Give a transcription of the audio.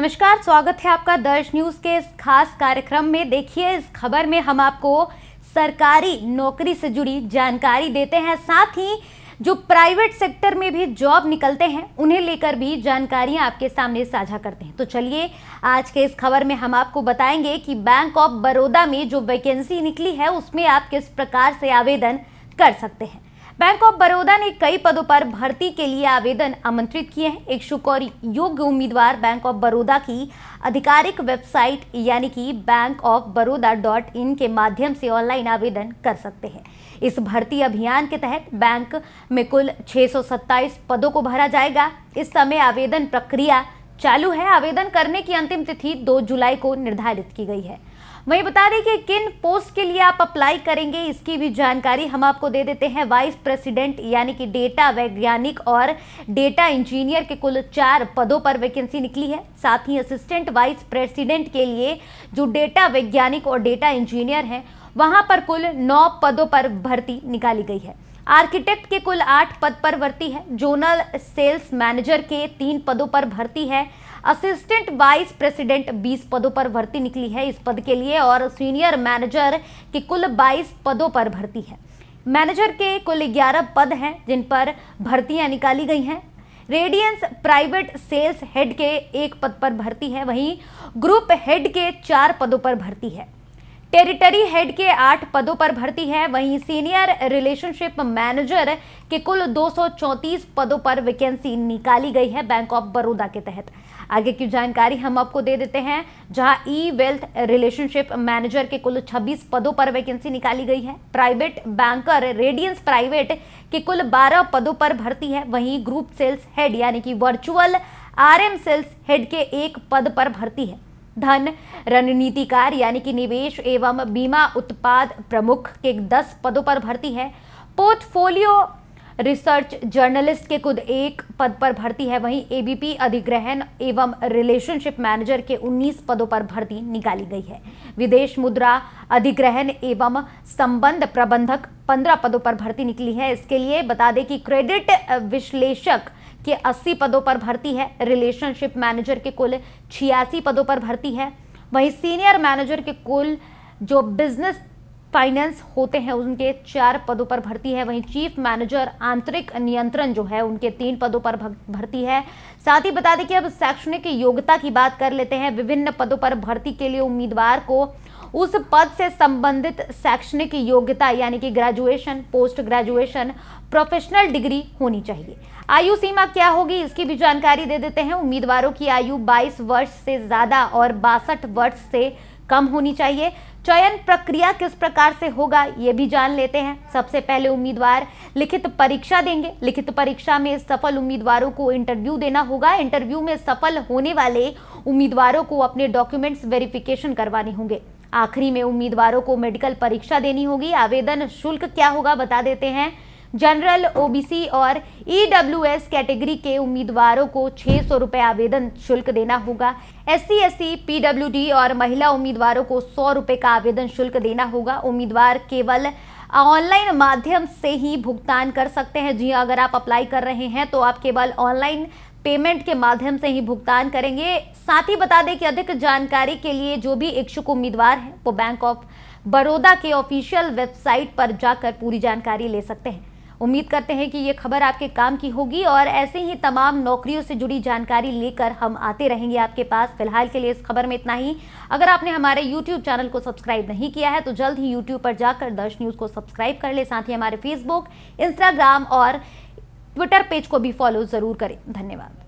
नमस्कार स्वागत है आपका दर्श न्यूज के इस खास कार्यक्रम में देखिए इस खबर में हम आपको सरकारी नौकरी से जुड़ी जानकारी देते हैं साथ ही जो प्राइवेट सेक्टर में भी जॉब निकलते हैं उन्हें लेकर भी जानकारियां आपके सामने साझा करते हैं तो चलिए आज के इस खबर में हम आपको बताएंगे कि बैंक ऑफ बड़ौदा में जो वैकेंसी निकली है उसमें आप किस प्रकार से आवेदन कर सकते हैं बैंक ऑफ बड़ौदा ने कई पदों पर भर्ती के लिए आवेदन आमंत्रित किए हैं इक्षुक और योग्य उम्मीदवार बैंक ऑफ बड़ौदा की आधिकारिक वेबसाइट यानी कि bank of Baroda dot in के माध्यम से ऑनलाइन आवेदन कर सकते हैं इस भर्ती अभियान के तहत बैंक में कुल 627 पदों को भरा जाएगा इस समय आवेदन प्रक्रिया चालू है आवेदन करने की अंतिम तिथि 2 जुलाई को निर्धारित की गई है वहीं बता दें कि किन पोस्ट के लिए आप अप्लाई करेंगे इसकी भी जानकारी हम आपको दे देते हैं वाइस प्रेसिडेंट यानी कि डेटा वैज्ञानिक और डेटा इंजीनियर के कुल चार पदों पर वैकेंसी निकली है साथ ही असिस्टेंट वाइस प्रेसिडेंट के लिए जो डेटा वैज्ञानिक और डेटा इंजीनियर हैं वहां पर कुल नौ पदों पर भर्ती निकाली गई है आर्किटेक्ट के कुल आठ पद पर भर्ती है जोनल सेल्स मैनेजर के तीन पदों पर भर्ती है असिस्टेंट वाइस प्रेसिडेंट 20 पदों पर भर्ती निकली है इस पद के लिए और सीनियर मैनेजर के कुल 22 पदों पर भर्ती है मैनेजर के कुल 11 पद हैं जिन पर भर्तियां निकाली गई हैं रेडियंस प्राइवेट सेल्स हेड के एक पद पर भर्ती है वहीं ग्रुप हेड के चार पदों पर भर्ती है टेरिटरी हेड के आठ पदों पर भर्ती है वहीं सीनियर रिलेशनशिप मैनेजर के कुल 234 पदों पर वैकेंसी निकाली गई है बैंक ऑफ बड़ौदा के तहत आगे की जानकारी हम आपको दे देते हैं जहां ई वेल्थ रिलेशनशिप मैनेजर के कुल 26 पदों पर वैकेंसी निकाली गई है प्राइवेट बैंकर रेडियंस प्राइवेट के कुल 12 पदों पर भर्ती है वहीं ग्रुप सेल्स हेड यानी कि वर्चुअल आरएम सेल्स हेड के एक पद पर भर्ती है धन रणनीतिकार यानी कि निवेश एवं बीमा उत्पाद प्रमुख के दस पदों पर भर्ती है पोर्टफोलियो रिसर्च जर्नलिस्ट के खुद एक पद पर भर्ती है वहीं एबीपी अधिग्रहण एवं रिलेशनशिप मैनेजर के 19 पदों पर भर्ती निकाली गई है विदेश मुद्रा अधिग्रहण एवं संबंध प्रबंधक 15 पदों पर भर्ती निकली है इसके लिए बता दें कि क्रेडिट विश्लेषक के 80 पदों पर भर्ती है रिलेशनशिप मैनेजर के कुल छियासी पदों पर भर्ती है वहीं सीनियर मैनेजर के कुल जो बिजनेस फाइनेंस होते हैं उनके चार पदों पर भर्ती है वहीं चीफ मैनेजर आंतरिक नियंत्रण जो है उनके तीन पदों पर भर्ती है साथ ही बता दें कि अब शैक्षणिक योग्यता की बात कर लेते हैं विभिन्न पदों पर भर्ती के लिए उम्मीदवार को उस पद से संबंधित शैक्षणिक योग्यता यानी कि graduation post graduation professional degree होनी चाहिए आयु सीमा क्या होगी इसकी भी जानकारी दे देते हैं उम्मीदवारों की आयु 22 वर्ष से ज़्यादा और बासठ वर्ष से कम होनी चाहिए चयन प्रक्रिया किस प्रकार से होगा ये भी जान लेते हैं सबसे पहले उम्मीदवार लिखित परीक्षा देंगे लिखित परीक्षा में सफल उम्मीदवारों को इंटरव्यू देना होगा इंटरव्यू में सफल होने वाले उम्मीदवारों को अपने डॉक्यूमेंट्स वेरिफिकेशन करवाने होंगे आखिरी में उम्मीदवारों को मेडिकल परीक्षा देनी होगी आवेदन शुल्क क्या होगा बता देते हैं जनरल ओबीसी और ईडब्ल्यूएस e कैटेगरी के उम्मीदवारों को छः सौ रुपये आवेदन शुल्क देना होगा S C S C PWD और महिला उम्मीदवारों को सौ रुपये का आवेदन शुल्क देना होगा उम्मीदवार केवल ऑनलाइन माध्यम से ही भुगतान कर सकते हैं जी हाँ, अगर आप अप्लाई कर रहे हैं तो आप केवल ऑनलाइन पेमेंट के माध्यम से ही भुगतान करेंगे साथ ही बता दें कि अधिक जानकारी के लिए जो भी इच्छुक उम्मीदवार हैं वो बैंक ऑफ बड़ौदा के ऑफिशियल वेबसाइट पर जाकर पूरी जानकारी ले सकते हैं उम्मीद करते हैं कि ये खबर आपके काम की होगी और ऐसे ही तमाम नौकरियों से जुड़ी जानकारी लेकर हम आते रहेंगे आपके पास फिलहाल के लिए इस खबर में इतना ही अगर आपने हमारे यूट्यूब चैनल को सब्सक्राइब नहीं किया है तो जल्द ही यूट्यूब पर जाकर दर्श न्यूज़ को सब्सक्राइब कर ले साथ ही हमारे फेसबुक इंस्टाग्राम और ट्विटर पेज को भी फॉलो ज़रूर करें धन्यवाद